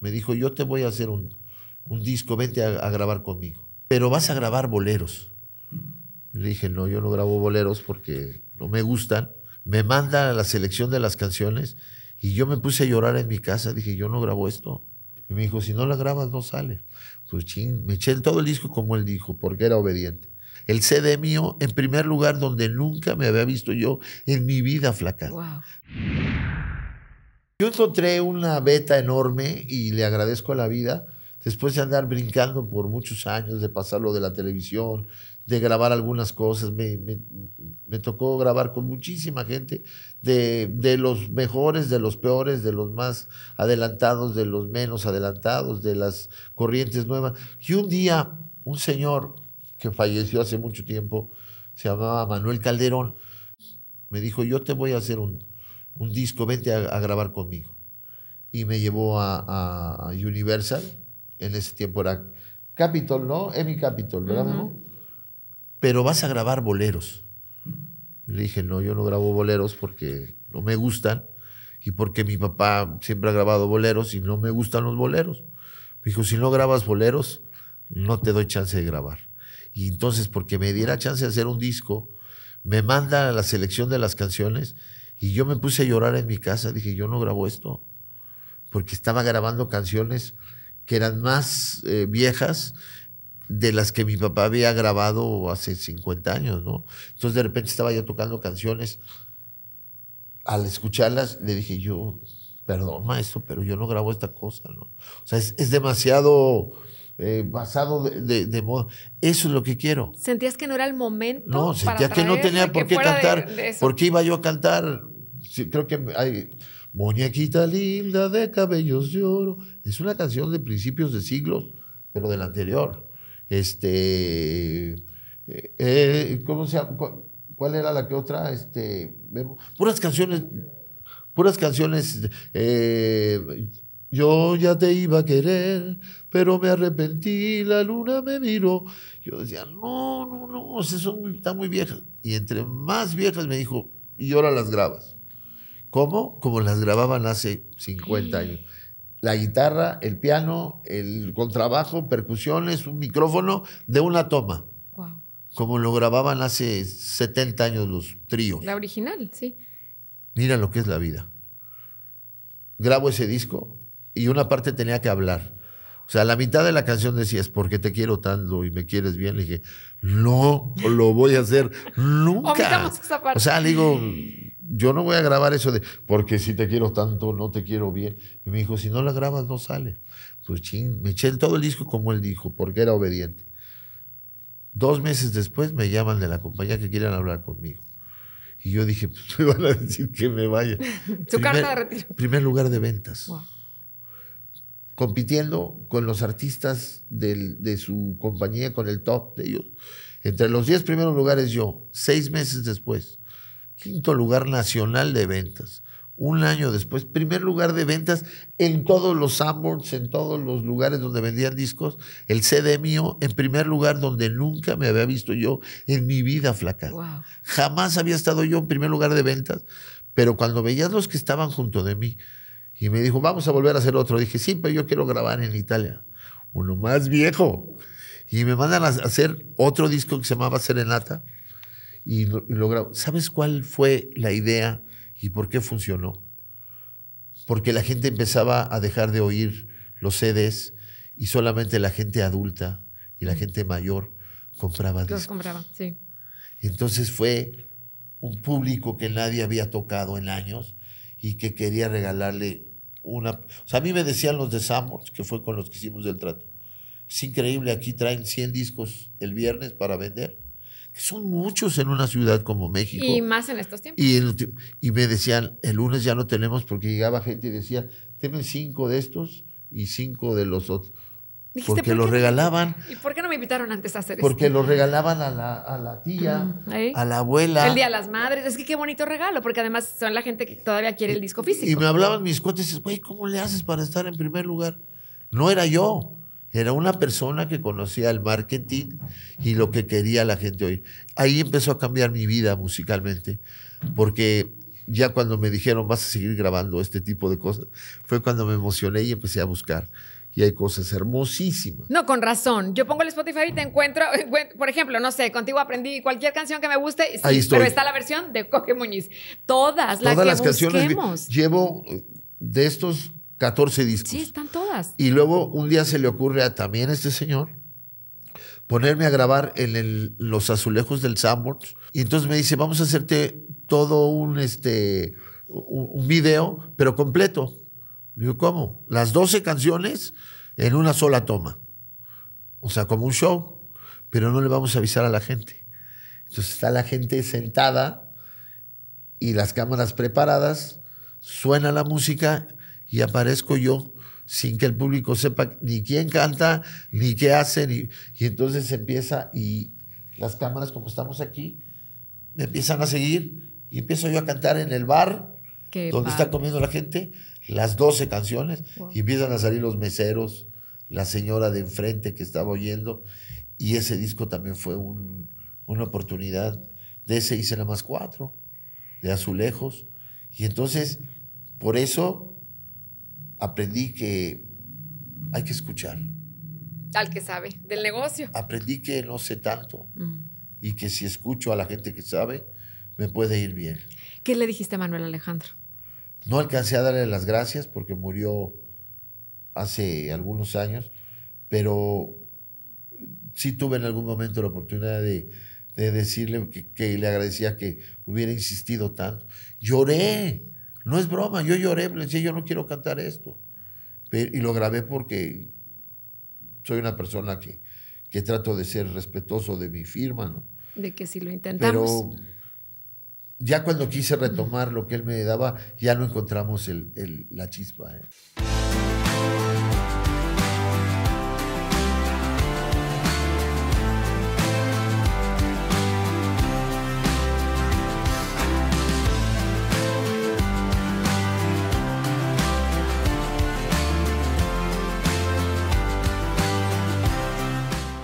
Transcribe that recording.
Me dijo, yo te voy a hacer un, disco, vente a, grabar conmigo. Pero vas a grabar boleros. Le dije, no, yo no grabo boleros porque no me gustan. Me manda a la selección de las canciones y yo me puse a llorar en mi casa. Dije, yo no grabo esto. Y me dijo, si no la grabas, no sale. Pues ching, me eché todo el disco como él dijo, porque era obediente. El CD mío, en primer lugar, donde nunca me había visto yo en mi vida flacar. Wow. Yo encontré una beta enorme y le agradezco a la vida después de andar brincando por muchos años, de pasarlo de la televisión, de grabar algunas cosas. Me, tocó grabar con muchísima gente, de, los mejores, de los peores, de los más adelantados, de los menos adelantados, de las corrientes nuevas. Y un día, un señor que falleció hace mucho tiempo, se llamaba Manuel Calderón, me dijo, yo te voy a hacer un, un disco, vente a, grabar conmigo. Y me llevó a, Universal, en ese tiempo era Capitol, ¿no? Emi Capitol, ¿verdad? Pero vas a grabar boleros. le dije, no, yo no grabo boleros porque no me gustan y porque mi papá siempre ha grabado boleros y no me gustan los boleros. Me dijo, si no grabas boleros, no te doy chance de grabar. Y entonces, porque me diera chance de hacer un disco, me manda a la selección de las canciones y yo me puse a llorar en mi casa, dije, yo no grabo esto, porque estaba grabando canciones que eran más eh, viejas de las que mi papá había grabado hace 50 años, ¿no? Entonces de repente estaba yo tocando canciones. Al escucharlas le dije, yo, perdón maestro, pero yo no grabo esta cosa, ¿no? O sea, es, es demasiado... Eh, basado de, de, moda. Eso es lo que quiero. ¿Sentías que no era el momento? No, sentía que no tenía por qué cantar. ¿Por qué iba yo a cantar creo que hay Muñequita linda de cabellos de oro. Es una canción de principios de siglos, pero del anterior. Este, eh, eh, ¿cómo se llama? ¿Cuál era la que otra? Este, puras canciones, puras canciones. Eh, yo ya te iba a querer, pero me arrepentí, la luna me miró. Yo decía, no, no, no, esas son, están muy viejas. Y entre más viejas me dijo, y ahora las grabas. ¿Cómo? Como las grababan hace 50 años. La guitarra, el piano, el contrabajo, percusiones, un micrófono de una toma. Wow. Como lo grababan hace 70 años los tríos. La original, sí. Mira lo que es la vida. Grabo ese disco y una parte tenía que hablar. O sea, la mitad de la canción decías, porque te quiero tanto y me quieres bien? Le dije, no lo voy a hacer nunca. parte. O sea, le digo, yo no voy a grabar eso de, porque si te quiero tanto, no te quiero bien. Y me dijo, si no la grabas, no sale. Pues ching, me eché todo el disco como él dijo, porque era obediente. Dos meses después me llaman de la compañía que quieran hablar conmigo. Y yo dije, pues me van a decir que me vaya. Su primer, de retiro. Primer lugar de ventas. Compitiendo con los artistas de su compañía, con el top de ellos. Entre los diez primeros lugares yo, seis meses después. Quinto lugar nacional de ventas. Un año después, primer lugar de ventas en todos los sunboards, en todos los lugares donde vendían discos. El CD mío, en primer lugar donde nunca me había visto yo en mi vida flaca. Jamás había estado yo en primer lugar de ventas. Pero cuando veías los que estaban junto de mí y me dijo, vamos a volver a hacer otro, dije, sí, pero yo quiero grabar en Italia. Uno más viejo. Y me mandan a hacer otro disco que se llamaba Serenata y, ¿Sabes cuál fue la idea y por qué funcionó? Porque la gente empezaba a dejar de oír los CDs y solamente la gente adulta y la gente mayor compraba discos. Los compraba, sí. Entonces fue un público que nadie había tocado en años y que quería regalarle una... O sea, a mí me decían los de Samuels que fue con los que hicimos el trato, es increíble, aquí traen 100 discos el viernes para vender son muchos en una ciudad como México. Y más en estos tiempos. Y, y me decían, el lunes ya no tenemos porque llegaba gente y decía, tienen cinco de estos y cinco de los otros. porque lo los regalaban. ¿Y por qué no me invitaron antes a hacer eso? Porque lo los regalaban a la, a la tía, a la abuela. El Día de las Madres. Es que qué bonito regalo, porque además son la gente que todavía quiere el disco físico. Y me hablaban mis cuates y güey, ¿cómo le haces para estar en primer lugar? No era yo. Era una persona que conocía el marketing y lo que quería la gente hoy. Ahí empezó a cambiar mi vida musicalmente, porque ya cuando me dijeron vas a seguir grabando este tipo de cosas, fue cuando me emocioné y empecé a buscar. Y hay cosas hermosísimas. No, con razón. Yo pongo el Spotify y te encuentro, por ejemplo, no sé, contigo aprendí cualquier canción que me guste, pero está la versión de Coque Muñiz. Todas, las canciones que las Llevo eh, de estos 14 discos. Sí, están todas. Y luego un día se le ocurre a también este señor ponerme a grabar en los azulejos del Sanborns. Y entonces me dice, vamos a hacerte todo un, este, un, video, pero completo. digo, ¿cómo? Las 12 canciones en una sola toma. O sea, como un show, pero no le vamos a avisar a la gente. Entonces está la gente sentada y las cámaras preparadas, suena la música y aparezco yo sin que el público sepa ni quién canta, ni qué hace, y entonces empieza y las cámaras como estamos aquí me empiezan a seguir y empiezo yo a cantar en el bar donde está comiendo la gente las 12 canciones y empiezan a salir los meseros, la señora de enfrente que estaba oyendo y ese disco también fue una oportunidad. De ese hice la más cuatro, de azulejos. Y entonces, por eso aprendí que hay que escuchar. Al que sabe, del negocio. Aprendí que no sé tanto mm. y que si escucho a la gente que sabe, me puede ir bien. ¿Qué le dijiste a Manuel Alejandro? No alcancé a darle las gracias porque murió hace algunos años, pero sí tuve en algún momento la oportunidad de, decirle que, que, le agradecía que hubiera insistido tanto. Lloré no es broma, yo lloré, le decía, yo no quiero cantar esto. Pero, y lo grabé porque soy una persona que, que trato de ser respetuoso de mi firma, ¿no? De que si lo intentamos. Pero ya cuando quise retomar lo que él me daba, ya no encontramos la chispa. ¿eh?